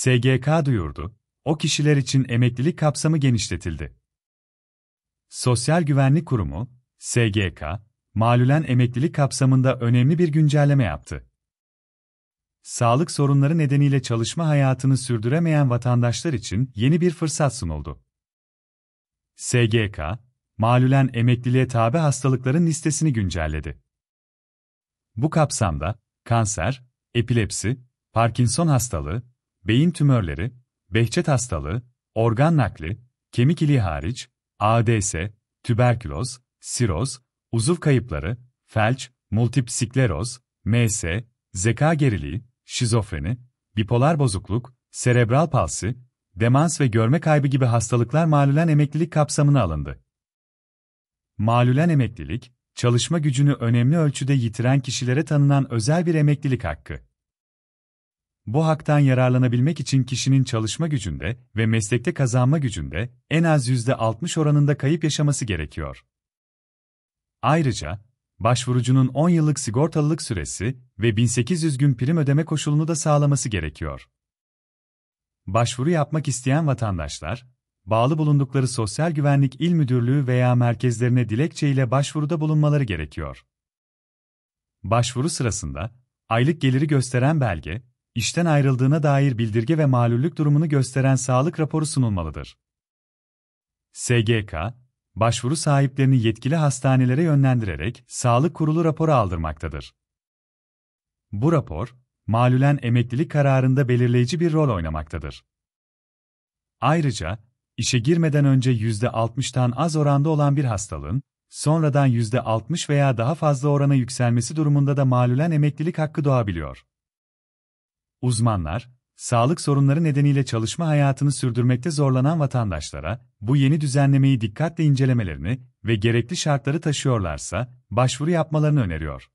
SGK duyurdu, o kişiler için emeklilik kapsamı genişletildi. Sosyal Güvenlik Kurumu, SGK, malulen emeklilik kapsamında önemli bir güncelleme yaptı. Sağlık sorunları nedeniyle çalışma hayatını sürdüremeyen vatandaşlar için yeni bir fırsat sunuldu. SGK, malulen emekliliğe tabi hastalıkların listesini güncelledi. Bu kapsamda kanser, epilepsi, Parkinson hastalığı, beyin tümörleri, behçet hastalığı, organ nakli, kemik iliği hariç, ADS, tüberküloz, siroz, uzuv kayıpları, felç, multipsikleroz, MS, zeka geriliği, şizofreni, bipolar bozukluk, serebral palsi, demans ve görme kaybı gibi hastalıklar malulen emeklilik kapsamına alındı. Malulen emeklilik, çalışma gücünü önemli ölçüde yitiren kişilere tanınan özel bir emeklilik hakkı. Bu haktan yararlanabilmek için kişinin çalışma gücünde ve meslekte kazanma gücünde en az %60 oranında kayıp yaşaması gerekiyor. Ayrıca, başvurucunun 10 yıllık sigortalılık süresi ve 1800 gün prim ödeme koşulunu da sağlaması gerekiyor. Başvuru yapmak isteyen vatandaşlar, bağlı bulundukları Sosyal Güvenlik İl Müdürlüğü veya merkezlerine dilekçe ile başvuruda bulunmaları gerekiyor. Başvuru sırasında aylık geliri gösteren belge, işten ayrıldığına dair bildirge ve malullük durumunu gösteren sağlık raporu sunulmalıdır. SGK, başvuru sahiplerini yetkili hastanelere yönlendirerek sağlık kurulu raporu aldırmaktadır. Bu rapor, malulen emeklilik kararında belirleyici bir rol oynamaktadır. Ayrıca, işe girmeden önce %60'tan az oranda olan bir hastalığın, sonradan %60 veya daha fazla orana yükselmesi durumunda da malulen emeklilik hakkı doğabiliyor. Uzmanlar, sağlık sorunları nedeniyle çalışma hayatını sürdürmekte zorlanan vatandaşlara bu yeni düzenlemeyi dikkatle incelemelerini ve gerekli şartları taşıyorlarsa başvuru yapmalarını öneriyor.